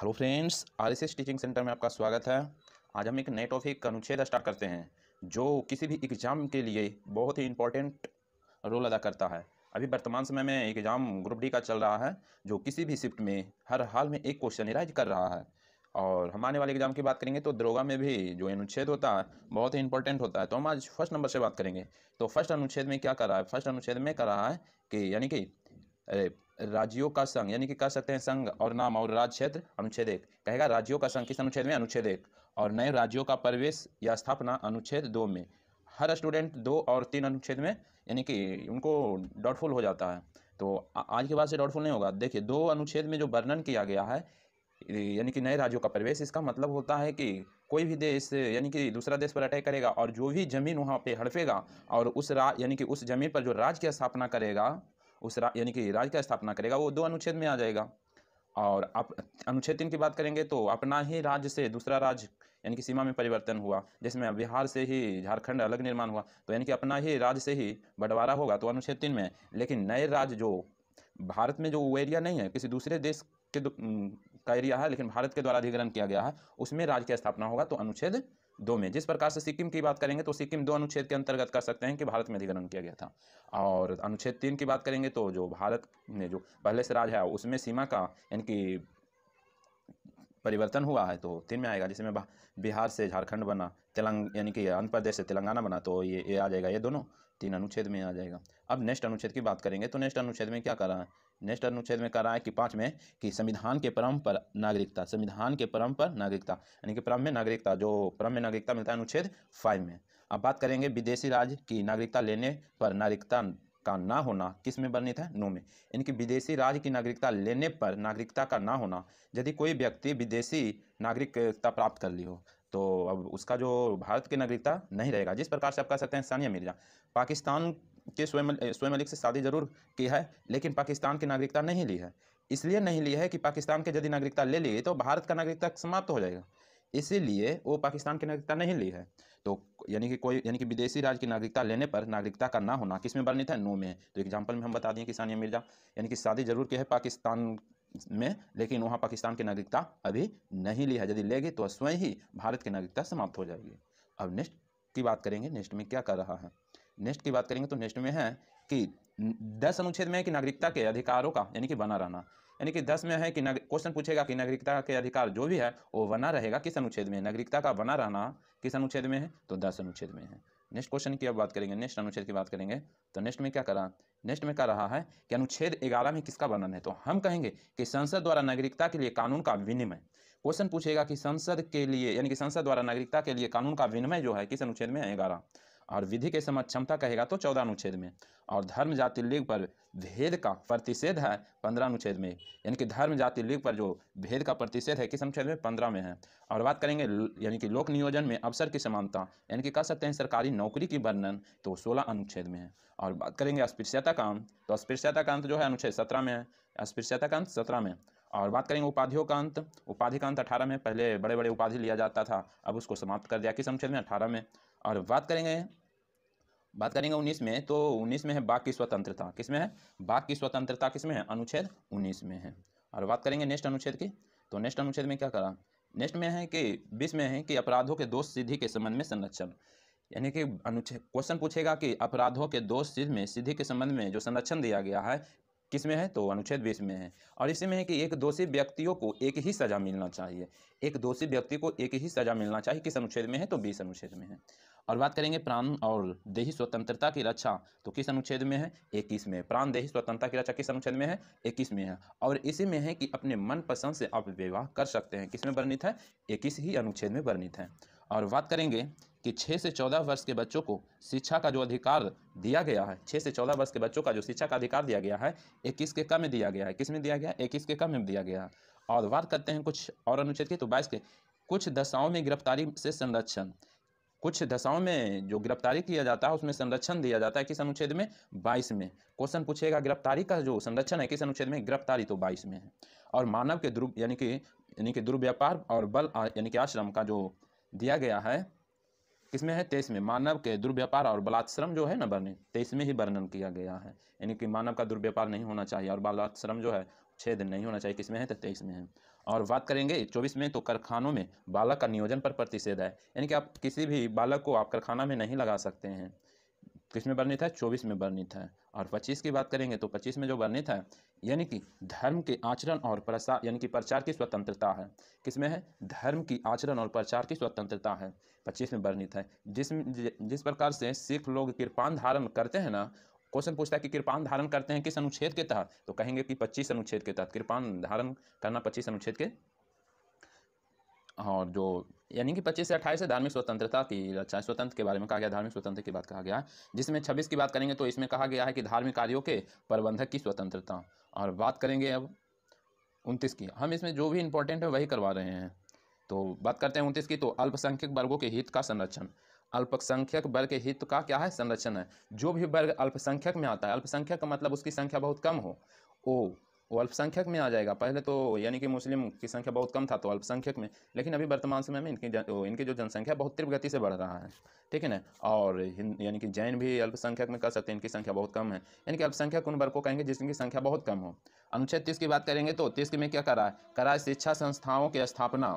hello friends R S teaching centre में आपका स्वागत है आज हम एक नए टॉपिक का अनुच्छेद स्टार्ट करते हैं जो किसी भी एग्ज़ाम के लिए बहुत ही इंपॉर्टेंट रोल अदा करता है अभी वर्तमान समय में एग्ज़ाम ग्रुप डी का चल रहा है जो किसी भी शिफ्ट में हर हाल में एक क्वेश्चन इराइज कर रहा है और हम आने वाले एग्ज़ाम की बात करेंगे तो दरोगा में भी जो अनुच्छेद होता है बहुत ही इंपॉर्टेंट होता है तो हम आज फर्स्ट नंबर से बात करेंगे तो फर्स्ट अनुच्छेद में क्या कर रहा है फर्स्ट अनुच्छेद में कर रहा है कि यानी कि राज्यों का संघ यानी कि कह सकते हैं संघ और नाम और राज्य क्षेत्र अनुच्छेद एक कहेगा राज्यों का संघ किस अनुच्छेद में अनुच्छेद एक और नए राज्यों का प्रवेश या स्थापना अनुच्छेद दो में हर स्टूडेंट दो और तीन अनुच्छेद में यानी कि उनको डाउटफुल हो जाता है तो आज के बाद से डाउटफुल नहीं होगा देखिए दो अनुच्छेद में जो वर्णन किया गया है यानी कि नए राज्यों का प्रवेश इसका मतलब होता है कि कोई भी देश यानी कि दूसरा देश पर अटैक करेगा और जो भी ज़मीन वहाँ पे हड़पेगा और उस रा यानी कि उस ज़मीन पर जो राज्य की स्थापना करेगा उस यानी कि राज्य का स्थापना करेगा वो दो अनुच्छेद में आ जाएगा और आप अनुच्छेद तीन की बात करेंगे तो अपना ही राज्य से दूसरा राज्य यानी कि सीमा में परिवर्तन हुआ जिसमें बिहार से ही झारखंड अलग निर्माण हुआ तो यानी कि अपना ही राज्य से ही बंटवारा होगा तो अनुच्छेद तीन में लेकिन नए राज्य जो भारत में जो वो एरिया नहीं है किसी दूसरे देश के का एरिया है लेकिन भारत के द्वारा अधिग्रहण किया गया है उसमें राज्य की स्थापना होगा तो अनुच्छेद दो में जिस प्रकार से सिक्किम की बात करेंगे तो सिक्किम दो अनुच्छेद के अंतर्गत कर सकते हैं कि भारत में अधिग्रहण किया गया था और अनुच्छेद तीन की बात करेंगे तो जो भारत ने जो पहले से राज है उसमें सीमा का यानी कि परिवर्तन हुआ है तो तीन में आएगा जिसमें बिहार से झारखंड बना तेलंग यानी कि आंध्र प्रदेश से तेलंगाना बना तो ये ये आ जाएगा ये दोनों तीन अनुच्छेद में आ जाएगा अब नेक्स्ट अनुच्छेद की बात करेंगे तो नेक्स्ट अनुच्छेद में क्या कर रहा है नेक्स्ट अनुच्छेद में कह रहा है कि पाँच में कि संविधान के परम पर नागरिकता संविधान के परम पर नागरिकता यानी कि परम में नागरिकता जो परम में नागरिकता मिलता है अनुच्छेद फाइव में अब बात करेंगे विदेशी राज्य की नागरिकता लेने पर नागरिकता का ना होना किस में वर्णित है नो में यानी कि विदेशी राज्य की नागरिकता लेने पर नागरिकता का ना होना यदि कोई व्यक्ति विदेशी नागरिकता प्राप्त कर ली हो तो अब उसका जो भारत की नागरिकता नहीं रहेगा जिस प्रकार से आप कह सकते हैं सानिया मिर्जा पाकिस्तान कि स्वयं स्वयं मलिक से शादी जरूर की है लेकिन पाकिस्तान की नागरिकता नहीं ली है इसलिए नहीं ली है कि पाकिस्तान के यदि नागरिकता ले ली तो भारत का नागरिकता समाप्त हो जाएगा इसीलिए वो पाकिस्तान की नागरिकता नहीं ली है तो यानी कि कोई यानी कि विदेशी राज्य की नागरिकता लेने पर नागरिकता का ना होना किस में वर्णित है नो में तो एग्जाम्पल में हम बता दें कि सानिया मिर्जा यानी कि शादी जरूर की है पाकिस्तान में लेकिन वहाँ पाकिस्तान की नागरिकता अभी नहीं ली है यदि लेगी तो स्वयं ही भारत की नागरिकता समाप्त हो जाएगी अब नेक्स्ट की बात करेंगे नेक्स्ट में क्या कर रहा है नेक्स्ट की बात करेंगे तो नेक्स्ट में है कि दस अनुच्छेद में है कि नागरिकता के अधिकारों का यानी कि बना रहना यानी कि दस में है कि क्वेश्चन पूछेगा कि नागरिकता के अधिकार जो भी है वो बना रहेगा किस अनुच्छेद में नागरिकता का बना रहना किस अनुच्छेद में है तो दस अनुच्छेद में है नेक्स्ट क्वेश्चन की अब बात करेंगे नेक्स्ट अनुच्छेद की बात करेंगे तो नेक्स्ट में क्या करा नेक्स्ट में कह रहा है कि अनुच्छेद ग्यारह में किसका वर्णन है तो हम कहेंगे कि संसद द्वारा नागरिकता के लिए कानून का विनिमय क्वेश्चन पूछेगा कि संसद के लिए यानी कि संसद द्वारा नागरिकता के लिए कानून का विनिमय जो है किस अनुच्छेद में है ग्यारह और विधि के समक्ष क्षमता कहेगा तो चौदह अनुच्छेद में और धर्म जाति लिंग पर भेद का प्रतिषेध है पंद्रह अनुच्छेद में यानी कि धर्म जाति लिंग पर जो भेद का प्रतिषेध है किस अनुच्छेद में पंद्रह में है और बात करेंगे यानी कि लोक नियोजन में अवसर की समानता यानी कि कह सकते हैं सरकारी नौकरी की वर्णन तो सोलह अनुच्छेद में है और बात करेंगे अस्पृश्यता का अंत तो अस्पृश्यता का अंत जो है अनुच्छेद सत्रह में है अस्पृश्यता का अंत सत्रह में और बात करेंगे उपाधियों का अंत उपाधि का अंत अठारह में पहले बड़े बड़े उपाधि लिया जाता था अब उसको समाप्त कर दिया किस अनुच्छेद में अठारह में और बात करेंगे बात करेंगे उन्नीस में तो उन्नीस में है बाघ की स्वतंत्रता किस में है बाघ की स्वतंत्रता किस में है अनुच्छेद उन्नीस में है और बात करेंगे नेक्स्ट अनुच्छेद की तो नेक्स्ट अनुच्छेद में क्या करा नेक्स्ट में है कि बीस में है कि अपराधों के दोष सिद्धि के संबंध में संरक्षण यानी कि अनुच्छेद क्वेश्चन पूछेगा कि अपराधों के दोष सिद्ध में सिद्धि के संबंध में जो संरक्षण दिया गया है किस में है तो अनुच्छेद बीस में है और इसी में है कि एक दोषी व्यक्तियों को एक ही सज़ा मिलना चाहिए एक दोषी व्यक्ति को एक ही सज़ा मिलना चाहिए किस अनुच्छेद में है तो बीस अनुच्छेद में है और बात करेंगे प्राण और देही स्वतंत्रता की रक्षा तो किस अनुच्छेद में है इक्कीस में प्राण देही स्वतंत्रता की रक्षा किस अनुच्छेद में है इक्कीस में है और इसी में है कि अपने मनपसंद से आप विवाह कर सकते हैं किस में वर्णित है इक्कीस ही अनुच्छेद में वर्णित है और बात करेंगे कि छः से चौदह वर्ष के बच्चों को शिक्षा का जो अधिकार दिया गया है छः से चौदह वर्ष के बच्चों का जो शिक्षा का अधिकार दिया गया है इक्कीस के कम में दिया गया है किस में दिया गया है इक्कीस के कम में दिया गया है और बात करते हैं कुछ और अनुच्छेद की तो बाईस के कुछ दशाओं में गिरफ्तारी से संरक्षण कुछ दशाओं में जो गिरफ्तारी किया जाता है उसमें संरक्षण दिया जाता है किस अनुच्छेद में बाईस में क्वेश्चन पूछेगा गिरफ्तारी का जो संरक्षण है किस अनुच्छेद में गिरफ्तारी तो बाईस में है और मानव के दुर् यानी कि यानी कि दुर्व्यापार और बल यानी कि आश्रम का जो दिया गया है किसमें है तेईस में मानव के दुर्व्यापार और बलात्श्रम जो है ना वर्णन तेईस में ही वर्णन किया गया है यानी कि मानव का दुर्व्यापार नहीं होना चाहिए और बलात्श्रम जो है छेद नहीं होना चाहिए किसमें है तो तेईस में है और बात करेंगे चौबीस में तो कारखानों में बालक का नियोजन पर प्रतिषेध है यानी कि आप किसी भी बालक को आप कारखाना में नहीं लगा सकते हैं किस में वर्णित है चौबीस में वर्णित है और पच्चीस की बात करेंगे तो पच्चीस में जो वर्णित है यानी कि धर्म के आचरण और प्रसार यानी कि प्रचार की स्वतंत्रता है किसमें है धर्म की आचरण और प्रचार की स्वतंत्रता है पच्चीस में वर्णित है जिस जिस प्रकार से सिख लोग कृपान धारण करते हैं ना क्वेश्चन पूछता है कि कृपान धारण करते हैं किस अनुच्छेद के तहत तो कहेंगे कि पच्चीस अनुच्छेद के तहत कृपान धारण करना पच्चीस अनुच्छेद के और जो यानी कि 25 से 28 से धार्मिक स्वतंत्रता की रक्षा स्वतंत्र के बारे में कहा गया धार्मिक स्वतंत्र की बात कहा गया है जिसमें 26 की बात करेंगे तो इसमें कहा गया है कि धार्मिक कार्यों के प्रबंधक की स्वतंत्रता और बात करेंगे अब उनतीस की हम इसमें जो भी इंपॉर्टेंट है वही करवा रहे हैं तो बात करते हैं उनतीस की तो अल्पसंख्यक वर्गों के हित का संरक्षण अल्पसंख्यक वर्ग के हित का क्या है संरक्षण है जो भी वर्ग अल्पसंख्यक में आता है अल्पसंख्यक का मतलब उसकी संख्या बहुत कम हो ओ वो अल्पसंख्यक में आ जाएगा पहले तो यानी कि मुस्लिम की संख्या बहुत कम था तो अल्पसंख्यक में लेकिन अभी वर्तमान समय में इनकी इनकी जो जनसंख्या बहुत तीव्र गति से बढ़ रहा है ठीक है ना और यानी कि जैन भी अल्पसंख्यक में कर सकते हैं इनकी संख्या बहुत कम है यानी कि अल्पसंख्यक उन वर्ग को कहेंगे जिसकी संख्या बहुत कम हो अनुच्छेद तीस की बात करेंगे तो तीस में क्या करा है करा शिक्षा संस्थाओं की स्थापना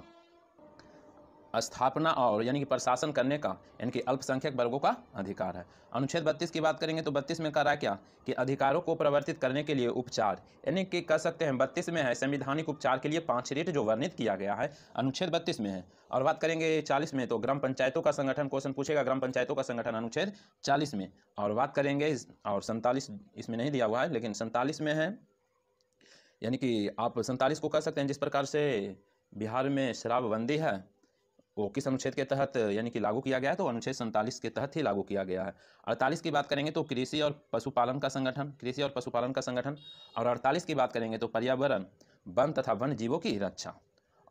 स्थापना और यानी कि प्रशासन करने का यानी कि अल्पसंख्यक वर्गों का अधिकार है अनुच्छेद 32 की बात करेंगे तो 32 में है क्या कि अधिकारों को प्रवर्तित करने के लिए उपचार यानी कि कह सकते हैं 32 में है संविधानिक उपचार के लिए पाँच रेट जो वर्णित किया गया है अनुच्छेद बत्तीस में है और बात करेंगे चालीस में तो ग्राम पंचायतों का संगठन क्वेश्चन पूछेगा ग्राम पंचायतों का संगठन अनुच्छेद चालीस में और बात करेंगे और सैंतालीस इसमें नहीं दिया हुआ है लेकिन सैंतालीस में है यानी कि आप सैंतालीस को कह सकते हैं जिस प्रकार से बिहार में शराबबंदी है वो किस अनुच्छेद के तहत यानी कि लागू किया गया है तो अनुच्छेद सैंतालीस के तहत ही लागू किया गया है अड़तालीस की बात करेंगे तो कृषि और पशुपालन का संगठन कृषि और पशुपालन का संगठन और अड़तालीस की बात करेंगे तो पर्यावरण वन तथा वन जीवों की रक्षा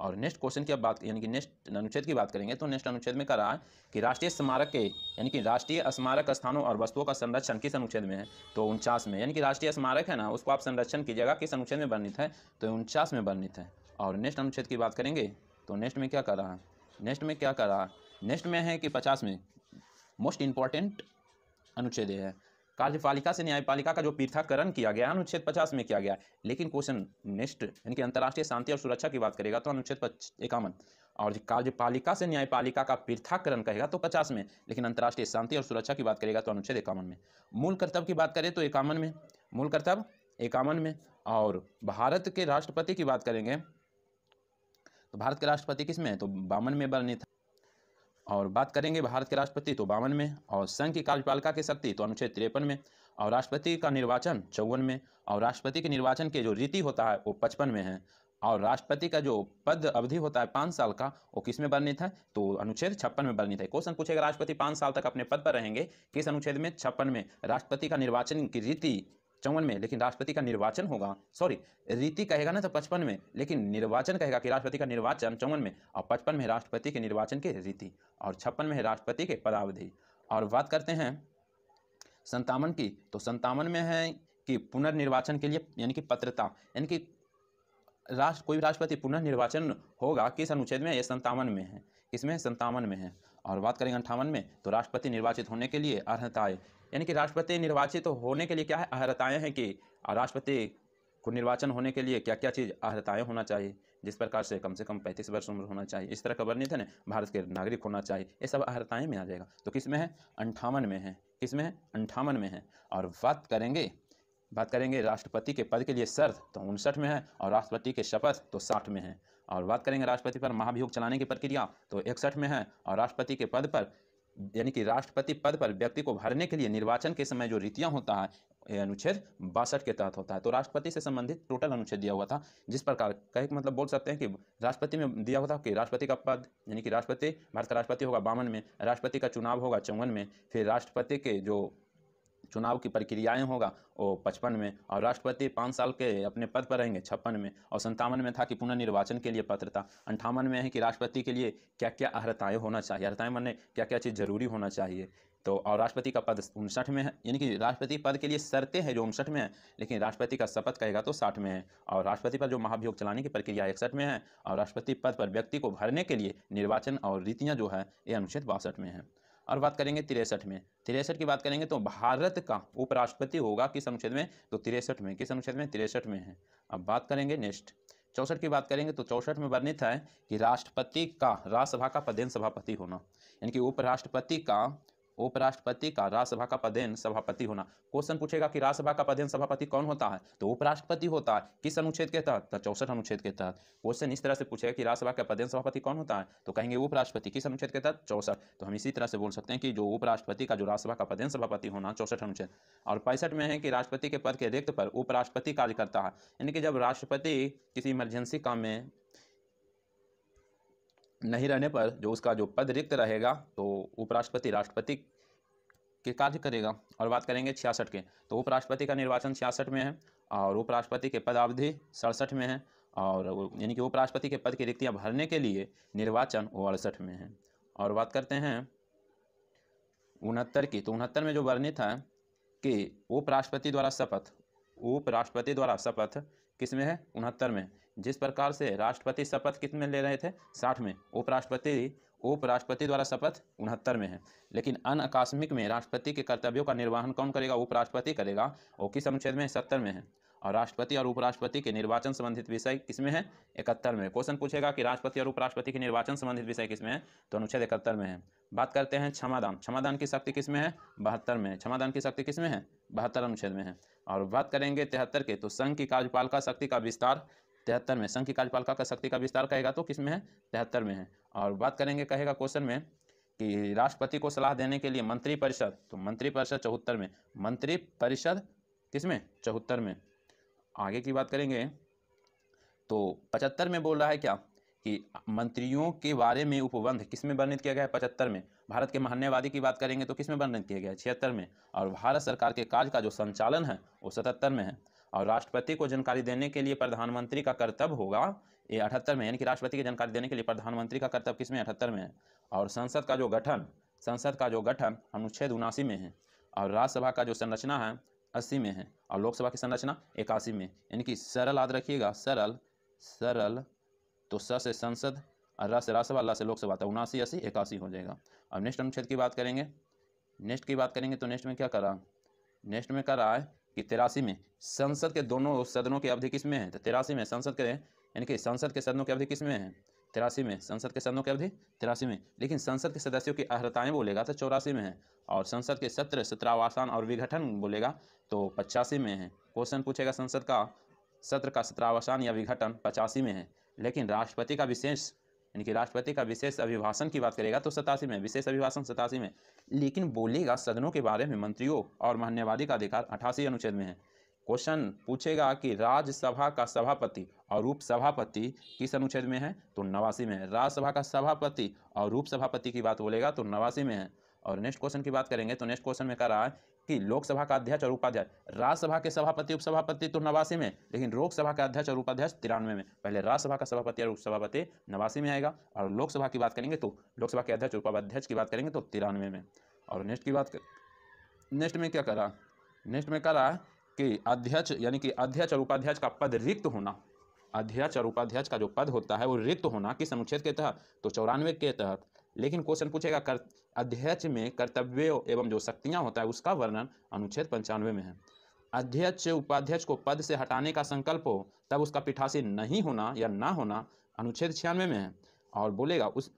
और नेक्स्ट क्वेश्चन की अब बात यानी कि नेक्स्ट अनुच्छेद की बात करेंगे तो नेक्स्ट अनुच्छेद में करा है कि राष्ट्रीय स्मारक के यानी कि राष्ट्रीय स्मारक स्थानों और वस्तुओं का संरक्षण किस अनुच्छेद में है तो उनचास में यानी कि राष्ट्रीय स्मारक है ना उसको आप संरक्षण कीजिएगा किस अनुच्छेद में वर्णित है तो उनचास में वर्णित है और नेक्स्ट अनुच्छेद की बात करेंगे तो नेक्स्ट में क्या कर रहा है नेक्स्ट में क्या करा नेक्स्ट में है कि पचास में मोस्ट इम्पॉर्टेंट अनुच्छेद है कार्यपालिका से न्यायपालिका का जो पृथककरण किया गया अनुच्छेद पचास में किया गया लेकिन क्वेश्चन नेक्स्ट यानी कि अंतर्राष्ट्रीय शांति और सुरक्षा की बात करेगा तो अनुच्छेद इक्यावन और कार्यपालिका से न्यायपालिका का पृथककरण कहेगा तो पचास में लेकिन अंतर्राष्ट्रीय शांति और सुरक्षा की बात करेगा तो अनुच्छेद इक्यावन में मूल कर्तव्य की बात करें तो इक्यावन में मूल कर्तव्य इक्यावन में और भारत के राष्ट्रपति की बात करेंगे तो भारत के राष्ट्रपति किस में है तो बावन में बने थे और बात करेंगे भारत के राष्ट्रपति तो बावन में और संघ की कार्यपालिका की शक्ति तो अनुच्छेद तिरपन में और राष्ट्रपति का निर्वाचन चौवन में और राष्ट्रपति के निर्वाचन के जो रीति होता है वो पचपन में है और राष्ट्रपति का जो पद अवधि होता है पाँच साल का वो किस में वर्णित है तो अनुच्छेद छप्पन में वर्णित है क्वेश्चन पूछेगा राष्ट्रपति पाँच साल तक अपने पद पर रहेंगे किस अनुच्छेद में छप्पन में राष्ट्रपति का निर्वाचन की रीति चौवन में लेकिन राष्ट्रपति का निर्वाचन होगा सॉरी रीति कहेगा ना तो पचपन में लेकिन निर्वाचन कहेगा कि राष्ट्रपति का निर्वाचन चौवन में और पचपन में राष्ट्रपति के निर्वाचन के रीति और छप्पन में है राष्ट्रपति के पदावधि और बात करते हैं संतावन की तो संतावन में है कि पुनर्निर्वाचन के लिए यानी कि पत्रता यानी कि राष्ट्र कोई राष्ट्रपति पुनर्निर्वाचन होगा किस अनुच्छेद में ये संतावन में है किसमें संतावन में है और बात करेंगे अंठावन में तो राष्ट्रपति निर्वाचित होने के लिए अर्हताएं यानी कि राष्ट्रपति निर्वाचित तो होने के लिए क्या है अर्हताएँ हैं कि राष्ट्रपति को निर्वाचन होने के लिए क्या क्या चीज़ अर्हताएँ होना चाहिए जिस प्रकार से कम से कम पैंतीस वर्ष उम्र होना चाहिए इस तरह का वर्णित है ना भारत के नागरिक होना चाहिए ये सब अर्हताएँ में आ जाएगा तो किस में है अंठावन में है किस में है अंठावन में है और बात करेंगे बात करेंगे राष्ट्रपति के पद के लिए शर्त तो उनसठ में है और राष्ट्रपति के शपथ तो साठ में है और बात करेंगे राष्ट्रपति पर महाभियोग चलाने की प्रक्रिया तो इकसठ में है और राष्ट्रपति के पद पर यानी कि राष्ट्रपति पद पर व्यक्ति को भरने के लिए निर्वाचन के समय जो रीतियां होता है अनुच्छेद बासठ के तहत होता है तो राष्ट्रपति से संबंधित टोटल अनुच्छेद दिया हुआ था जिस प्रकार कह मतलब बोल सकते हैं कि राष्ट्रपति में दिया हुआ था कि राष्ट्रपति का पद यानी कि राष्ट्रपति भारत का राष्ट्रपति होगा बावन में राष्ट्रपति का चुनाव होगा चौवन में फिर राष्ट्रपति के जो चुनाव की प्रक्रियाएं होगा वो पचपन में और राष्ट्रपति पाँच साल के अपने पद पर रहेंगे छप्पन में और संतावन में था कि पुनर्निर्वाचन के लिए था अंठावन में है कि राष्ट्रपति के लिए क्या क्या अर्हताएँ होना चाहिए अर्हताएँ मैंने क्या क्या चीज़ जरूरी होना चाहिए तो और राष्ट्रपति का पद उनसठ में है यानी कि राष्ट्रपति पद के लिए शर्तें हैं जो उनसठ में है लेकिन राष्ट्रपति का शपथ कहेगा तो साठ में है और राष्ट्रपति पर जो महाभियोग चलाने की प्रक्रिया इकसठ में है और राष्ट्रपति पद पर व्यक्ति को भरने के लिए निर्वाचन और रीतियाँ जो है ये अनुच्छेद बासठ में है और बात करेंगे तिरसठ में तिरसठ की बात करेंगे तो भारत का उपराष्ट्रपति होगा किस अनुच्छेद में तो तिरसठ में किस अनुच्छेद में तिरसठ में है अब बात करेंगे नेक्स्ट चौसठ की बात करेंगे तो चौसठ में वर्णित है कि राष्ट्रपति का राज्यसभा का प्रधान सभापति होना यानी कि उपराष्ट्रपति का उपराष्ट्रपति का राज्यसभा का पदेन सभापति होना क्वेश्चन पूछेगा कि राज्यसभा का पदेन सभापति कौन होता है तो उपराष्ट्रपति होता है किस अनुच्छेद के तहत तो चौसठ अनुच्छेद के तहत क्वेश्चन इस तरह से पूछेगा कि राज्यसभा का पदेन सभापति कौन होता है तो कहेंगे उपराष्ट्रपति किस अनुच्छेद के तहत चौसठ तो हम इसी तरह से बोल सकते हैं कि जो उपराष्ट्रपति का जो राज्यसभा का पदेन सभापति होना चौसठ अनुच्छेद और पैंसठ में है कि राष्ट्रपति के पद के रिक्त पर उपराष्ट्रपति कार्य करता है यानी कि जब राष्ट्रपति किसी इमरजेंसी काम में नहीं रहने पर जो उसका जो पद रिक्त रहेगा तो उपराष्ट्रपति राष्ट्रपति के कार्य करेगा और बात करेंगे छियासठ के तो उपराष्ट्रपति का निर्वाचन छियासठ में है और उपराष्ट्रपति के पद अवधि सड़सठ में है और यानी कि उपराष्ट्रपति के पद की रिक्तियाँ भरने के लिए निर्वाचन वो अड़सठ में है और बात करते हैं उनहत्तर की तो उनहत्तर में जो वर्णित है कि उपराष्ट्रपति द्वारा शपथ उपराष्ट्रपति द्वारा शपथ किस में है उनहत्तर में जिस प्रकार से राष्ट्रपति शपथ कितने ले रहे थे साठ में उपराष्ट्रपति उपराष्ट्रपति द्वारा शपथ उनहत्तर में है लेकिन अन आकस्मिक में राष्ट्रपति के कर्तव्यों का निर्वाहन कौन करेगा उपराष्ट्रपति करेगा और किस अनुच्छेद में सत्तर में है और राष्ट्रपति और उपराष्ट्रपति के निर्वाचन संबंधित विषय किसमें है इकहत्तर में क्वेश्चन पूछेगा कि राष्ट्रपति और उपराष्ट्रपति के निर्वाचन संबंधित विषय किसमें है तो अनुच्छेद इकहत्तर में है बात करते हैं क्षमादान क्षमादान की शक्ति किसमें है बहत्तर में क्षमादान की शक्ति किसमें है बहत्तर अनुच्छेद में है और बात करेंगे तिहत्तर के तो संघ की कार्यपालिका शक्ति का विस्तार तिहत्तर में संघ की कार्यपालिका का शक्ति का विस्तार कहेगा तो किसमें है तिहत्तर में है और बात करेंगे कहेगा क्वेश्चन में कि राष्ट्रपति को सलाह देने के लिए मंत्रिपरिषद तो मंत्रिपरिषद चौहत्तर में मंत्रिपरिषद किस में चौहत्तर में आगे की बात करेंगे तो पचहत्तर में बोल रहा है क्या कि मंत्रियों के बारे में उपबंध किसमें वर्णित किया गया है पचहत्तर में भारत के महान्यवादी की बात करेंगे तो किसमें वर्णित किया गया है छिहत्तर में और भारत सरकार के कार्य का जो संचालन है वो सतहत्तर में है और राष्ट्रपति को जानकारी देने के लिए प्रधानमंत्री का कर्तव्य होगा ये अठहत्तर में यानी कि राष्ट्रपति की जानकारी देने के लिए प्रधानमंत्री का कर्तव्य किसमें अठहत्तर में है और संसद का जो गठन संसद का जो गठन अनुच्छेद उनासी में है और राज्यसभा का जो संरचना है अस्सी में है और लोकसभा की संरचना इक्यासी में यानी कि सरल याद रखिएगा सरल सरल तो स से संसद और से राज्यसभा ला से लोकसभा तो उनासी अस्सी इक्यासी हो जाएगा अब नेक्स्ट अनुच्छेद की बात करेंगे नेक्स्ट की बात करेंगे तो नेक्स्ट में क्या करा नेक्स्ट में करा है कि तिरासी में संसद के दोनों सदनों की अवधि किस में है तो तिरासी में संसद के यानी कि संसद के सदनों की अवधि किस में है तिरासी में संसद के सदनों की अवधि तिरासी में लेकिन संसद के सदस्यों की अर्हताएं बोलेगा तो चौरासी में है और संसद के सत्र सत्रावासान और विघटन बोलेगा तो पचासी में है क्वेश्चन पूछेगा संसद का सत्र का सत्रावसान या विघटन पचासी में है लेकिन राष्ट्रपति का विशेष यानी कि राष्ट्रपति का विशेष अभिभाषण की बात करेगा तो सतासी में विशेष अभिभाषण सतासी में लेकिन बोलेगा सदनों के बारे में मंत्रियों और मान्यवादी का अधिकार अठासी अनुच्छेद में है क्वेश्चन पूछेगा कि राज्यसभा का सभापति और उपसभापति किस अनुच्छेद में है तो नवासी में है राज्यसभा का सभापति और उपसभापति की बात बोलेगा तो नवासी में है और नेक्स्ट क्वेश्चन की बात करेंगे तो नेक्स्ट क्वेश्चन में कह रहा है कि लोकसभा का अध्यक्ष और उपाध्यक्ष राज्यसभा के सभापति उपसभापति तो नवासी में लेकिन लोकसभा का अध्यक्ष और उपाध्यक्ष तिरानवे में पहले राज्यसभा का सभापति और उपसभापति नवासी में आएगा और लोकसभा की बात करेंगे तो लोकसभा के अध्यक्ष उपाध्यक्ष की बात करेंगे तो तिरानवे में और नेक्स्ट की बात कर नेक्स्ट में क्या करा नेक्स्ट में करा कि अध्यक्ष यानी कि अध्यक्ष और उपाध्यक्ष का पद रिक्त होना अध्यक्ष और उपाध्यक्ष का जो पद होता है वो रिक्त होना किस अनुच्छेद के तहत तो चौरानवे के तहत लेकिन क्वेश्चन पूछेगा कर अध्यक्ष में कर्तव्य एवं जो शक्तियाँ होता है उसका वर्णन अनुच्छेद पंचानवे में है अध्यक्ष उपाध्यक्ष को पद से हटाने का संकल्प हो तब उसका पिठासी नहीं होना या ना होना अनुच्छेद छियानवे में है और बोलेगा उस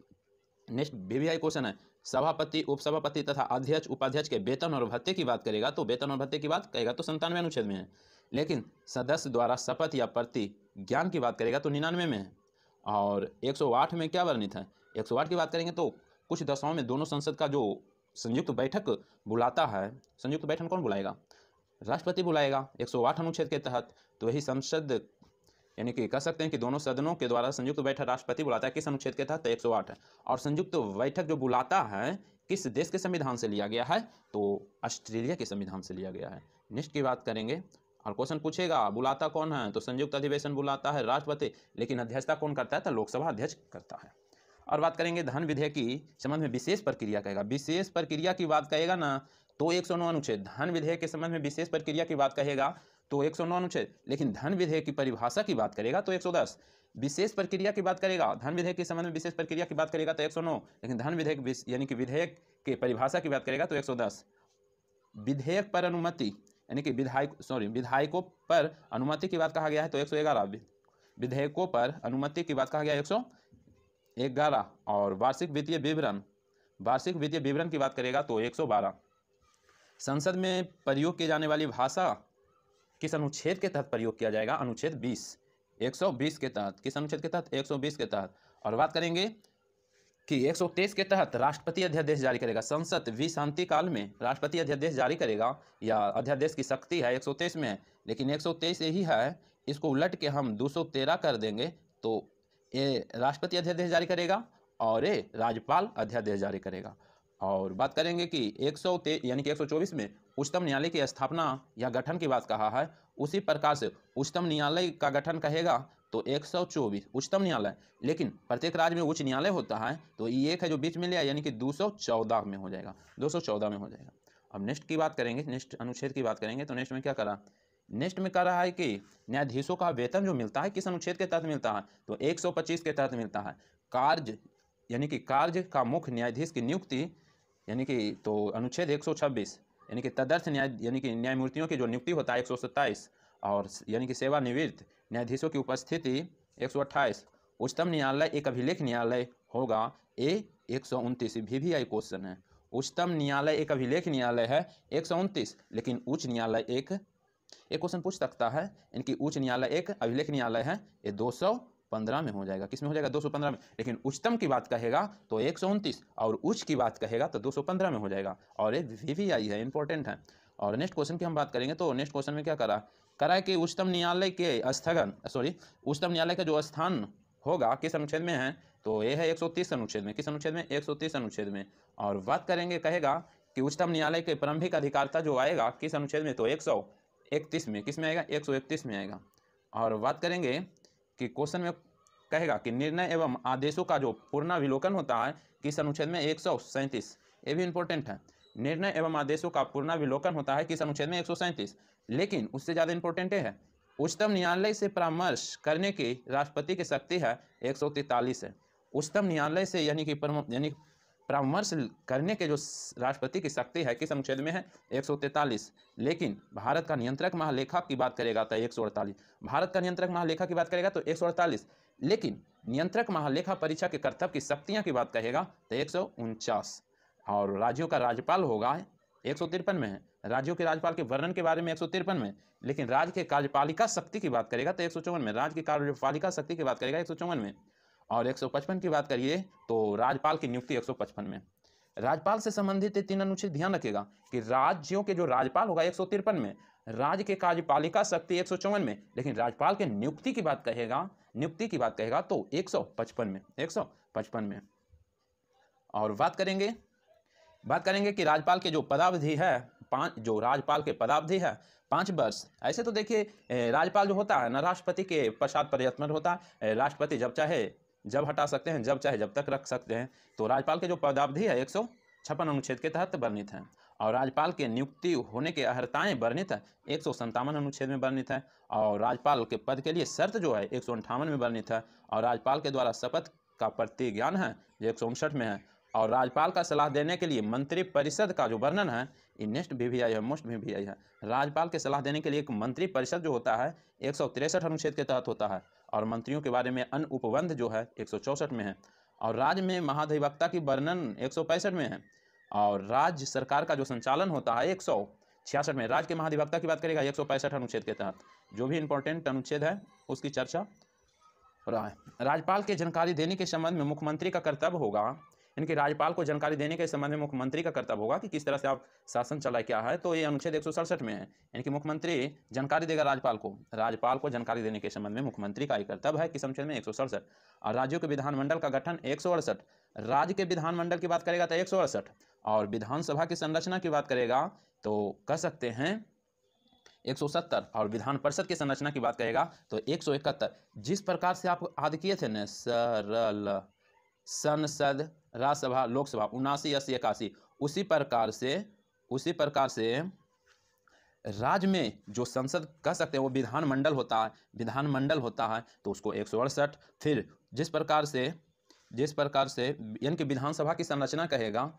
नेक्स्ट वीवीआई क्वेश्चन है सभापति उपसभापति तथा अध्यक्ष उपाध्यक्ष के वेतन और भत्ते की बात करेगा तो वेतन और भत्ते की बात करेगा तो संतानवे अनुच्छेद में है लेकिन सदस्य द्वारा शपथ या प्रति ज्ञान की बात करेगा तो निन्यानवे में है और एक में क्या वर्णित है एक सौ आठ की बात करेंगे तो कुछ दशाओं में दोनों संसद का जो संयुक्त बैठक बुलाता है संयुक्त बैठक कौन बुलाएगा राष्ट्रपति बुलाएगा 108 अनुच्छेद के तहत तो वही संसद यानी कि कह सकते हैं कि दोनों सदनों के द्वारा संयुक्त बैठक राष्ट्रपति बुलाता है किस अनुच्छेद के तहत एक सौ आठ और संयुक्त बैठक जो बुलाता है किस देश के संविधान से लिया गया है तो ऑस्ट्रेलिया के संविधान से लिया गया है नेक्स्ट की बात करेंगे और क्वेश्चन पूछेगा बुलाता कौन है तो संयुक्त अधिवेशन बुलाता है राष्ट्रपति लेकिन अध्यक्षता कौन करता है तो लोकसभा अध्यक्ष करता है और बात करेंगे धन विधेयक की संबंध में विशेष प्रक्रिया कहेगा विशेष प्रक्रिया की बात कहेगा ना तो एक सौ नौ अनुच्छेद धन विधेयक के संबंध में विशेष प्रक्रिया की बात कहेगा तो एक सौ नौ अनुच्छेद लेकिन धन विधेयक की परिभाषा की बात करेगा तो एक सौ दस विशेष प्रक्रिया की बात करेगा धन विधेयक के संबंध में विशेष प्रक्रिया की बात करेगा तो एक सौ नौ लेकिन धन विधेयक यानी कि विधेयक के परिभाषा की बात करेगा तो एक सौ दस विधेयक पर अनुमति यानी कि विधायक सॉरी विधायकों पर अनुमति की बात कहा गया है तो एक सौ ग्यारह विधेयकों पर अनुमति की बात कहा गया एक सौ ग्यारह और वार्षिक वित्तीय विवरण वार्षिक वित्तीय विवरण की बात करेगा तो बारह संसद में प्रयोग की जाने वाली भाषा किस अनुच्छेद के तहत प्रयोग किया जाएगा अनुच्छेद 20 120 के तहत किस अनुच्छेद के तहत 120 के तहत और बात करेंगे कि 123 के तहत राष्ट्रपति अध्यादेश जारी करेगा संसद भी शांति काल में राष्ट्रपति अध्यादेश जारी करेगा या अध्यादेश की शक्ति है 123 में है लेकिन 123 यही है इसको उलट के हम 213 कर देंगे तो ए राष्ट्रपति अध्यादेश जारी करेगा और ए राज्यपाल अध्यादेश जारी करेगा और बात करेंगे कि एक सौ यानी कि एक में उच्चतम न्यायालय की स्थापना या गठन की बात कहा है उसी प्रकार से उच्चतम न्यायालय का गठन कहेगा तो एक उच्चतम न्यायालय लेकिन प्रत्येक राज्य में उच्च न्यायालय होता है तो ये एक है जो बीच में लिया यानी कि 214 में हो जाएगा 214 में हो जाएगा अब नेक्स्ट की बात करेंगे नेक्स्ट अनुच्छेद की बात करेंगे तो नेक्स्ट में क्या करा नेक्स्ट में कह रहा है कि न्यायाधीशों का वेतन जो मिलता है किस अनुच्छेद के तहत मिलता है तो 125 के तहत मिलता है कार्य यानी कि कार्य का मुख्य न्यायाधीश की नियुक्ति यानी कि तो अनुच्छेद 126 यानी कि तदर्थ न्याय यानी कि न्यायमूर्तियों की जो नियुक्ति होता है एक और यानी कि सेवानिवृत्त न्यायाधीशों की उपस्थिति एक उच्चतम न्यायालय एक अभिलेख न्यायालय होगा ए एक सौ उनतीस भी, भी आई क्वेश्चन है उच्चतम न्यायालय एक अभिलेख न्यायालय है एक सौ उनतीस लेकिन उच्च न्यायालय एक एक क्वेश्चन पूछ सकता है इनकी उच्च न्यायालय एक अभिलेख न्यायालय है ये दो सौ पंद्रह में हो जाएगा किसमें हो जाएगा दो सौ पंद्रह में लेकिन उच्चतम की बात कहेगा तो एक सौ उनतीस और उच्च की बात कहेगा तो दो सौ पंद्रह में हो जाएगा और ये वी वी आई है इंपॉर्टेंट है और नेक्स्ट क्वेश्चन की हम बात करेंगे तो नेक्स्ट क्वेश्चन में क्या करा करा कि उच्चतम न्यायालय के स्थगन सॉरी उच्चतम न्यायालय का जो स्थान होगा किस अनुच्छेद में है तो ये है एक सौ तीस अनुच्छेद में किस अनुच्छेद में एक सौ तीस अनुच्छेद में और बात करेंगे कहेगा कि उच्चतम न्यायालय के प्रारंभिक अधिकारता जो आएगा किस अनुच्छेद में तो एक सौ इकतीस में किस में आएगा एक सौ इकतीस में आएगा और बात करेंगे कि क्वेश्चन में कहेगा कि निर्णय एवं आदेशों का जो पूर्णाविलोकन होता है किस अनुच्छेद में एक सौ सैंतीस ये भी इंपॉर्टेंट है निर्णय एवं आदेशों का पूर्णाविलोकन होता है किस अनुच्छेद में एक सौ सैंतीस लेकिन उससे ज़्यादा इंपॉर्टेंट है उच्चतम न्यायालय से परामर्श करने की राष्ट्रपति की शक्ति है एक सौ तैतालीस है उच्चतम न्यायालय से यानी कि यानी परामर्श करने के जो राष्ट्रपति की शक्ति है किस अनुच्छेद में है एक लेकिन भारत का नियंत्रक महालेखा की बात करेगा तो एक भारत का नियंत्रक महालेखा की बात करेगा तो एक लेकिन नियंत्रक महालेखा परीक्षा के कर्तव्य की शक्तियाँ की बात कहेगा तो एक और राज्यों का राज्यपाल होगा एक में है राज्यों के राज्यपाल के वर्णन के बारे में एक में लेकिन राज्य के कार्यपालिका शक्ति की बात करेगा तो एक में राज्य की कार्यपालिका शक्ति की बात करेगा एक में और 155 की बात करिए तो राज्यपाल की नियुक्ति 155 में राज्यपाल से संबंधित तीन अनुच्छेद ध्यान रखेगा कि राज्यों के जो राज्यपाल होगा एक में राज्य के कार्यपालिका शक्ति एक में लेकिन राज्यपाल के नियुक्ति की बात कहेगा नियुक्ति की बात कहेगा तो एक में एक में और बात करेंगे बात करेंगे कि राज्यपाल के जो पदावधि है पांच जो राज्यपाल के पदावधि है पाँच वर्ष ऐसे तो देखिए राज्यपाल जो होता है ना राष्ट्रपति के पश्चात प्रयत्न होता है राष्ट्रपति जब चाहे जब हटा सकते हैं जब चाहे जब तक रख सकते हैं तो राज्यपाल के जो पदावधि है एक छप्पन अनुच्छेद के तहत वर्णित है और राज्यपाल के नियुक्ति होने के अर्हताएँ वर्णित है एक अनुच्छेद में वर्णित है और राज्यपाल के पद के लिए शर्त जो है एक में वर्णित है और राज्यपाल के द्वारा शपथ का प्रतिज्ञान है जो एक में है और राज्यपाल का सलाह देने के लिए मंत्री परिषद का जो वर्णन है ये नेक्स्ट भी भी आई है मोस्ट भी भी आई है राज्यपाल के सलाह देने के लिए एक मंत्री परिषद जो होता है एक अनुच्छेद के तहत होता है और मंत्रियों के बारे में अन्य उपबंध जो है एक में है और राज्य में महाधिवक्ता की वर्णन एक में है और राज्य सरकार का जो संचालन होता है एक छियासठ में राज्य के महाधिवक्ता की बात करेगा एक सौ पैंसठ अनुच्छेद के तहत जो भी इंपॉर्टेंट अनुच्छेद है उसकी चर्चा हो रहा है राज्यपाल के जानकारी देने के संबंध में मुख्यमंत्री का कर्तव्य होगा यानी कि राज्यपाल को जानकारी देने के संबंध में मुख्यमंत्री का कर्तव्य होगा कि किस तरह से आप शासन चलाए क्या है तो ये अनुच्छेद एक में है यानी कि मुख्यमंत्री जानकारी देगा राज्यपाल को राज्यपाल को जानकारी देने के संबंध में मुख्यमंत्री का ही कर्तव्य है किस अनुच्छेद में एक और राज्यों के विधानमंडल का गठन एक राज्य के विधानमंडल की बात करेगा तो एक और विधानसभा की संरचना की बात करेगा तो कह सकते हैं 170 और विधान परिषद की संरचना की बात करेगा तो एक जिस प्रकार से आप आदि किए थे न सरल संसद राज्यसभा लोकसभा उनासी अस्सी इक्यासी उसी प्रकार से उसी प्रकार से राज्य में जो संसद कह सकते हैं वो विधानमंडल होता है विधानमंडल होता है तो उसको एक सौ अड़सठ फिर जिस प्रकार से जिस प्रकार से यानी कि विधानसभा की संरचना कहेगा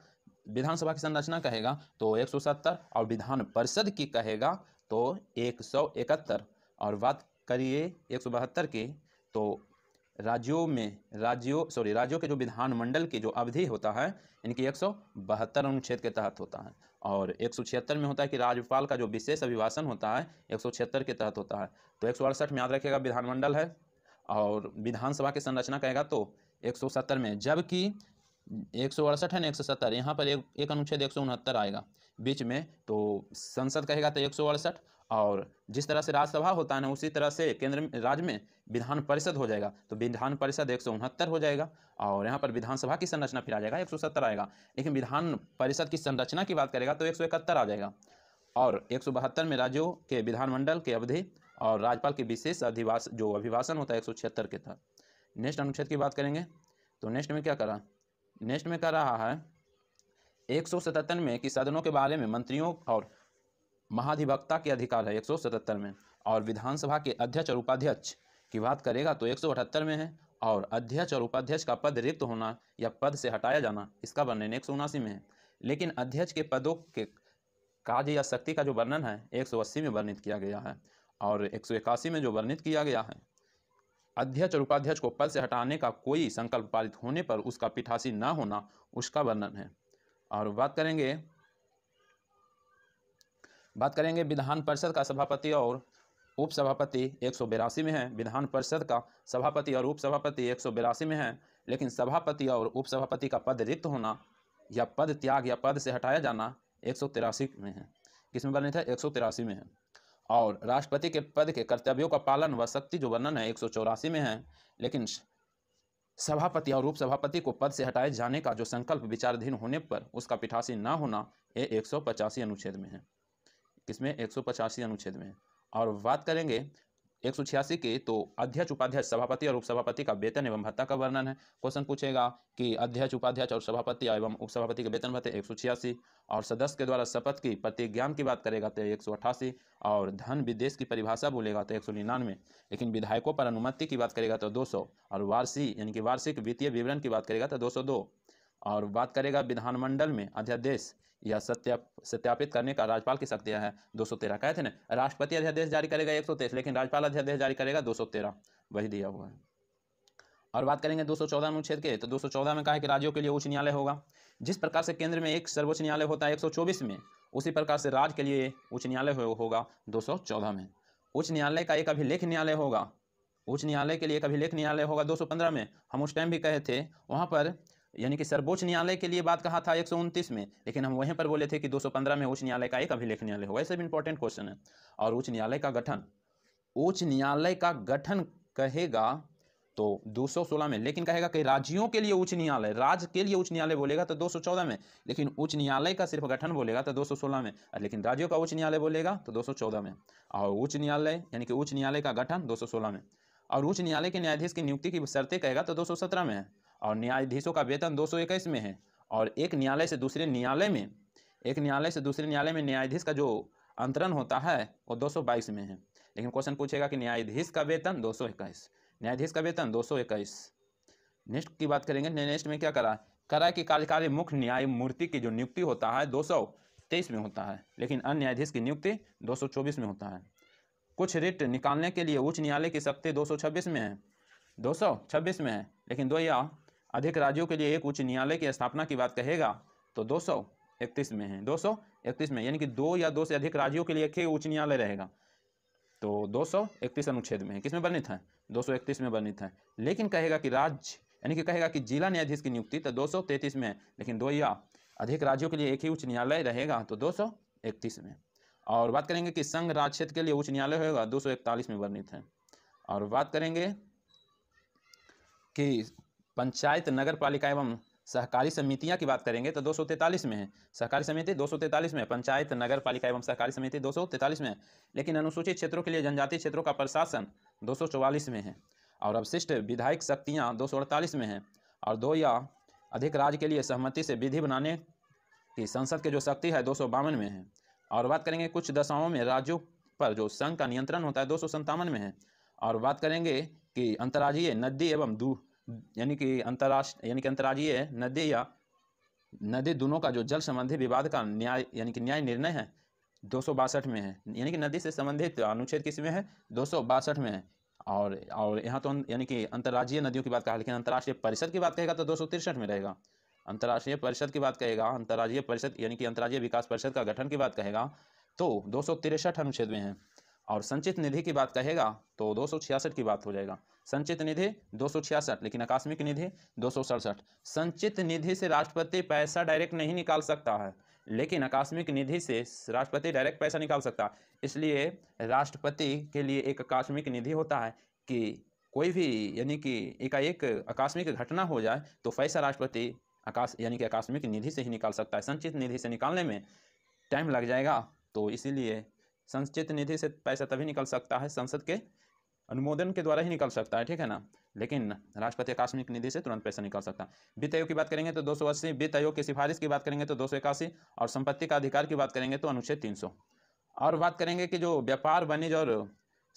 विधानसभा की संरचना कहेगा तो एक सौ सत्तर और विधान परिषद की कहेगा तो एक सौ इकहत्तर और बात करिए एक सौ बहत्तर की तो राज्यों में राज्यों सॉरी राज्यों के जो विधानमंडल की जो अवधि होता है इनकी एक सौ बहत्तर अनुच्छेद के तहत होता है और एक सौ छिहत्तर में होता है कि राज्यपाल का जो विशेष अभिभाषण होता है एक सौ छिहत्तर के तहत होता है तो एक सौ अड़सठ में याद रखेगा विधानमंडल है और विधानसभा की संरचना कहेगा तो एक सौ सत्तर में जबकि एक सौ अड़सठ है ना एक सौ सत्तर यहाँ पर एक एक अनुच्छेद एक सौ उनहत्तर आएगा बीच में तो संसद कहेगा तो एक सौ अड़सठ और जिस तरह से राज्यसभा होता है ना उसी तरह से केंद्र राज्य में विधान परिषद हो जाएगा तो विधान परिषद एक हो जाएगा और यहाँ पर विधानसभा की संरचना फिर आ जाएगा एक आएगा लेकिन विधान परिषद की संरचना की बात करेगा तो एक आ जाएगा और एक में राज्यों के विधानमंडल के अवधि और राज्यपाल के विशेष अधिवास जो अभिभाषण होता है एक के तहत नेक्स्ट अनुच्छेद की बात करेंगे तो नेक्स्ट में क्या करा नेक्स्ट में कह रहा है एक में कि सदनों के बारे में मंत्रियों और महाधिवक्ता के अधिकार है 177 में और विधानसभा के अध्यक्ष और उपाध्यक्ष की बात करेगा तो 178 में है और अध्यक्ष और उपाध्यक्ष का पद रिक्त होना या पद से हटाया जाना इसका वर्णन एक में है लेकिन अध्यक्ष के पदों के कार्य या शक्ति का जो वर्णन है एक में वर्णित किया गया है और एक में जो वर्णित किया गया है अध्यक्ष और उपाध्यक्ष को पद से हटाने का कोई संकल्प पारित होने पर उसका पिठासी न होना उसका वर्णन है और बात करेंगे बात करेंगे विधान परिषद का सभापति और उप सभापति एक में है विधान परिषद का सभापति और उप सभापति एक में है लेकिन सभापति और उप सभापति का पद रिक्त होना या पद त्याग या पद से हटाया जाना एक में है किसमें वर्णित है एक में है और राष्ट्रपति के पद के कर्तव्यों का पालन व शक्ति जो वर्णन है एक में है लेकिन सभापति और उपसभापति को पद से हटाए जाने का जो संकल्प विचाराधीन होने पर उसका पिठासी न होना ये एक अनुच्छेद में है किसमें एक अनुच्छेद में और बात करेंगे एक सौ छियासी की तो अध्यक्ष उपाध्यक्ष सभापति और उपसभापति का वेतन एवं भत्ता का वर्णन है क्वेश्चन पूछेगा कि अध्यक्ष उपाध्यक्ष और सभापति एवं उपसभापति के वेतन भत्ते एक सौ छियासी और सदस्य के द्वारा शपथ की प्रतिज्ञान की बात करेगा तो एक सौ अट्ठासी और धन विदेश की परिभाषा बोलेगा तो एक सौ निन्यानवे लेकिन विधायकों पर अनुमति की बात करेगा तो दो सौ और वार्षिक यानी कि वार्षिक वित्तीय विवरण की बात करेगा तो दो सौ दो और बात करेगा विधानमंडल में अध्यादेश या सत्या सत्यापित करने का राज्यपाल की शक्ति है दो सौ तेरह कहे थे ना राष्ट्रपति अध्यादेश जारी करेगा एक सौ तेईस लेकिन राज्यपाल अध्यादेश जारी करेगा दो सौ तेरह वही दिया हुआ है और बात करेंगे दो सौ चौदह अनुच्छेद के तो दो सौ चौदह में कहा है कि राज्यों के लिए उच्च न्यायालय होगा जिस प्रकार से केंद्र में एक सर्वोच्च न्यायालय होता है एक सौ चौबीस में उसी प्रकार से राज्य के लिए उच्च न्यायालय होगा दो सौ चौदह में उच्च न्यायालय का एक अभिलेख न्यायालय होगा उच्च न्यायालय के लिए एक अभिलेख न्यायालय होगा 215 में हम उस टाइम भी कहे थे वहाँ पर यानी कि सर्वोच्च न्यायालय के लिए बात कहा था एक में लेकिन हम वहीं पर बोले थे कि 215 में उच्च न्यायालय का एक अभिलेख न्यायालय हो ये भी इंपॉर्टेंट क्वेश्चन है और उच्च न्यायालय का गठन उच्च न्यायालय का गठन कहेगा तो 216 में लेकिन कहेगा कि राज्यों के लिए उच्च न्यायालय राज्य के लिए उच्च न्यायालय बोलेगा तो 214 में लेकिन उच्च न्यायालय का सिर्फ गठन बोलेगा तो 216 में लेकिन राज्यों का उच्च न्यायालय बोलेगा तो 214 में और उच्च न्यायालय यानी कि उच्च न्यायालय का गठन 216 में और उच्च न्यायालय के न्यायाधीश की नियुक्ति की शर्तें कहेगा तो दो में है और न्यायाधीशों का वेतन दो में है और एक न्यायालय से दूसरे न्यायालय में एक न्यायालय से दूसरे न्यायालय में न्यायाधीश का जो अंतरण होता है वो दो में है लेकिन क्वेश्चन पूछेगा कि न्यायाधीश का वेतन दो न्यायाधीश का वेतन दो नेक्स्ट की बात करेंगे नेक्स्ट में क्या करा करा कि कार्यकारी मुख्य न्यायमूर्ति की जो नियुक्ति होता है दो में होता है लेकिन अन्य न्यायाधीश की नियुक्ति दो में होता है कुछ रिट निकालने के लिए उच्च न्यायालय की शक्ति दो में है दो में है लेकिन दो या अधिक राज्यों के लिए एक उच्च न्यायालय की स्थापना की बात कहेगा तो दो सौ इकतीस में है दो सौ इकतीस में यानी कि दो या दो से अधिक राज्यों के लिए एक ही उच्च न्यायालय रहेगा तो दो सौ इकतीस अनुच्छेद में है किसमें वर्णित है दो सौ इकतीस में वर्णित है लेकिन कहेगा कि राज्य यानी कि कहेगा कि जिला न्यायाधीश की नियुक्ति तो दो सौ तैतीस में है लेकिन दो या अधिक राज्यों के लिए एक ही उच्च न्यायालय रहेगा तो दो सौ इकतीस में और बात करेंगे कि संघ राज क्षेत्र के लिए उच्च न्यायालय होगा दो सौ इकतालीस में वर्णित है और बात करेंगे कि पंचायत नगर पालिका एवं सहकारी समितियां की बात करेंगे तो दो में है सहकारी समिति दो में पंचायत नगर पालिका एवं सहकारी समिति दो में है लेकिन अनुसूचित क्षेत्रों के लिए जनजातीय क्षेत्रों का प्रशासन दो में है और अवशिष्ट विधायक शक्तियाँ दो में हैं और दो या अधिक राज्य के लिए सहमति से विधि बनाने की संसद के जो शक्ति है दो में है और बात करेंगे कुछ दशाओं में राज्यों पर जो संघ का नियंत्रण होता है दो में है और बात करेंगे कि अंतर्राज्यीय नदी एवं दू यानी कि अंतर्राष्ट्रीय यानी कि अंतर्राज्यीय नदी या नदी दोनों का जो जल संबंधी विवाद का न्याय यानी कि न्याय निर्णय है दो में है यानी कि नदी से संबंधित अनुच्छेद किस में है दो में है और और यहाँ तो अं, यानी कि अंतर्राज्यीय नदियों की बात कहा लेकिन अंतर्राष्ट्रीय परिषद की बात कहेगा तो दो में रहेगा अंतर्राष्ट्रीय परिषद की बात कहेगा अंतर्राज्यीय परिषद यानी कि अंतर्राज्यीय विकास परिषद का गठन की बात कहेगा तो दो अनुच्छेद में है और संचित निधि की बात कहेगा तो दो की बात हो जाएगा संचित निधि दो लेकिन आकस्मिक निधि दो संचित निधि से राष्ट्रपति पैसा डायरेक्ट नहीं निकाल सकता है लेकिन आकस्मिक निधि से राष्ट्रपति डायरेक्ट पैसा निकाल सकता है इसलिए राष्ट्रपति के लिए एक आकस्मिक निधि होता है कि कोई भी यानी कि एकाएक आकस्मिक घटना हो जाए तो पैसा राष्ट्रपति आकाश यानी कि आकस्मिक निधि से ही निकाल सकता है संचित निधि से निकालने में टाइम लग जाएगा तो इसीलिए संचित निधि से पैसा तभी निकल सकता है संसद के अनुमोदन के द्वारा ही निकल सकता है ठीक है ना लेकिन राष्ट्रपति आकस्मिक निधि से तुरंत पैसा निकल सकता है वित्त आयोग की बात करेंगे तो अस्सी वित्त आयोग की सिफारिश की बात करेंगे तो दो और संपत्ति का अधिकार की बात करेंगे तो अनुच्छेद सौ और बात करेंगे कि जो व्यापार वाणिज्य और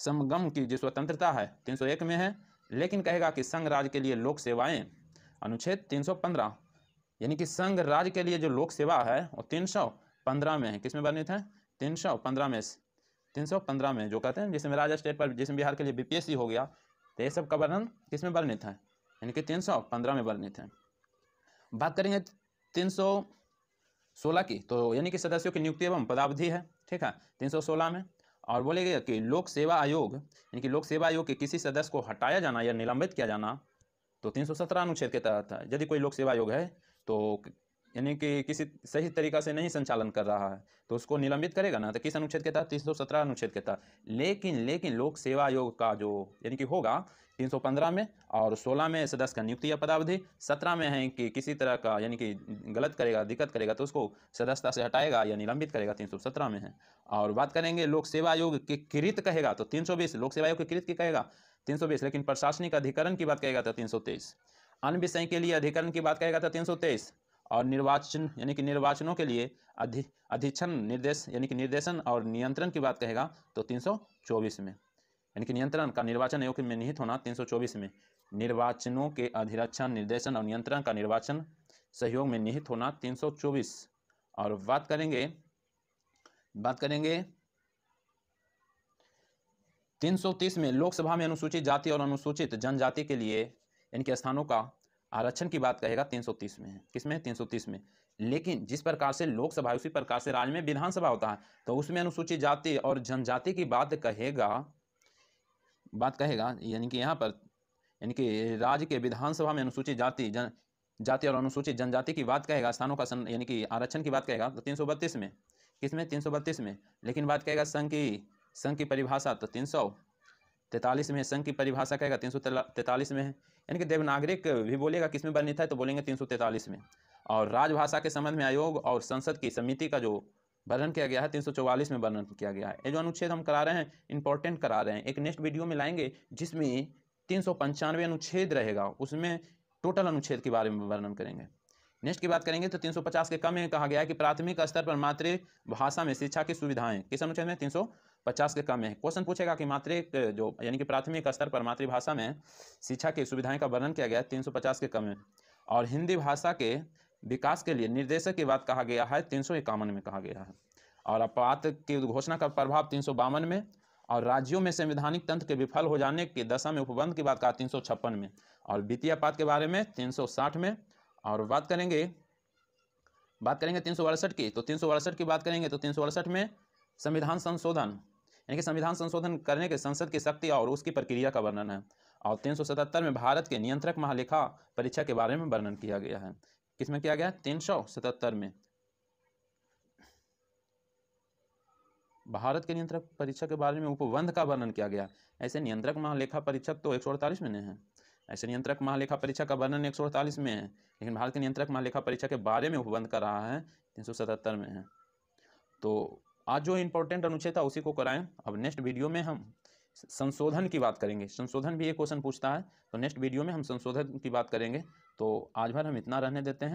समगम की जो स्वतंत्रता है 301 में है लेकिन कहेगा कि संघ राज्य के लिए लोक सेवाएं अनुच्छेद 315 यानी कि संघ राज्य के लिए जो लोक सेवा है वो 315 में है किसमें वर्णित है 315 में 315 में जो कहते हैं जिसमें राजा स्टेट पर जिसमें बिहार के लिए बीपीएससी हो गया तो ये सब का वर्णन किसमें वर्णित है यानी कि 315 में वर्णित है बात करेंगे 316 की तो यानी कि सदस्यों की नियुक्ति एवं पदावधि है ठीक है 316 में और बोलेगा कि लोक सेवा आयोग यानी कि लोक सेवा आयोग के किसी सदस्य को हटाया जाना या निलंबित किया जाना तो सत्रह अनुच्छेद के तहत है यदि कोई लोक सेवा आयोग है तो यानी कि किसी सही तरीका से नहीं संचालन कर रहा है तो उसको निलंबित करेगा ना तो किस अनुच्छेद के तहत तीन सौ सत्रह अनुच्छेद के तहत लेकिन लेकिन लोक सेवा आयोग का जो यानी कि होगा तीन सौ पंद्रह में और सोलह में सदस्य का नियुक्ति या पदावधि सत्रह में है कि किसी तरह का यानी कि गलत करेगा दिक्कत करेगा तो उसको सदस्यता से हटाएगा या निलंबित करेगा तीन सौ सत्रह में है और बात करेंगे लोक सेवा आयोग के कृत कहेगा तो तीन सौ बीस लोक सेवा आयोग के कृत की कहेगा तीन सौ बीस लेकिन प्रशासनिक अधिकरण की बात कहेगा तो तीन सौ तेईस अन्य विषय के लिए अधिकरण की बात करेगा तो तीन सौ तेईस और निर्वाचन यानी कि निर्वाचनों के लिए अधीक्षण निर्देश यानी कि निर्देशन और नियंत्रण की बात कहेगा तो 324 में यानी कि नियंत्रण का निर्वाचन आयोग में निहित होना 324 में निर्वाचनों के अधिरक्षण निर्देशन और नियंत्रण का निर्वाचन सहयोग में निहित होना 324 और बात करेंगे बात करेंगे 330 में लोकसभा में अनुसूचित जाति और अनुसूचित जनजाति के लिए इनके स्थानों का आरक्षण की बात कहेगा 330 में है किसमें 330 में लेकिन जिस प्रकार से लोकसभा उसी प्रकार से राज्य में विधानसभा होता है तो उसमें अनुसूचित जाति और जनजाति की बात कहेगा बात कहेगा यानी कि यहाँ पर यानी कि राज्य के विधानसभा में अनुसूचित जाति जन जाति और अनुसूचित जनजाति की बात कहेगा स्थानों का यानी कि आरक्षण की बात कहेगा तो तीन में बत्तीस में तीन में लेकिन बात कहेगा संघ की संघ की परिभाषा तो तीन सौ तैतालीस में है संघ की परिभाषा कहेगा तीन सौ तैतालीस में है यानी कि देवनागरिक भी बोलेगा किसमें वर्णित है तो बोलेंगे तीन सौ तैतालीस में और राजभाषा के संबंध में आयोग और संसद की समिति का जो वर्णन किया गया है तीन सौ चौवालीस में वर्णन किया गया है ये जो अनुच्छेद हम करा रहे हैं इंपॉर्टेंट करा रहे हैं एक नेक्स्ट वीडियो में लाएंगे जिसमें तीन सौ पंचानवे अनुच्छेद रहेगा उसमें टोटल अनुच्छेद के बारे में वर्णन करेंगे नेक्स्ट की बात करेंगे तो 350 के कम में कहा गया है कि प्राथमिक स्तर पर मातृ भाषा में शिक्षा की सुविधाएं किस अनुच्छेद में तीन पचास के कम है क्वेश्चन पूछेगा कि मातृ जो यानी कि प्राथमिक स्तर पर मातृभाषा में शिक्षा की सुविधाएं का वर्णन किया गया है पचास के कम है और हिंदी भाषा के विकास के लिए निर्देशक की बात कहा गया है तीन में कहा गया है और आपात की घोषणा का प्रभाव तीन में और राज्यों में संवैधानिक तंत्र के विफल हो जाने की दशा में उपबंध की बात कहा तीन में और वित्तीय आपात के बारे में 360 में और बात करेंगे बात करेंगे तीन की तो तीन की बात करेंगे तो तीन में संविधान संशोधन यानी कि संविधान संशोधन करने के संसद की शक्ति और उसकी प्रक्रिया का वर्णन है और तीन में भारत के नियंत्रक महालेखा परीक्षा के बारे में वर्णन किया गया है किसमें किया गया तीन में भारत के नियंत्रक परीक्षा के बारे में उपबंध का वर्णन किया गया ऐसे नियंत्रक महालेखा परीक्षक तो एक में नहीं है ऐसे नियंत्रक महालेखा परीक्षा का वर्णन एक में है लेकिन भारत के नियंत्रक महालेखा परीक्षा के बारे में उपबंध कर रहा है तीन में है तो आज जो इंपॉर्टेंट अनुच्छेद था उसी को कराएं अब नेक्स्ट वीडियो में हम संशोधन की बात करेंगे संशोधन भी एक क्वेश्चन पूछता है तो नेक्स्ट वीडियो में हम संशोधन की बात करेंगे तो आज भर हम इतना रहने देते हैं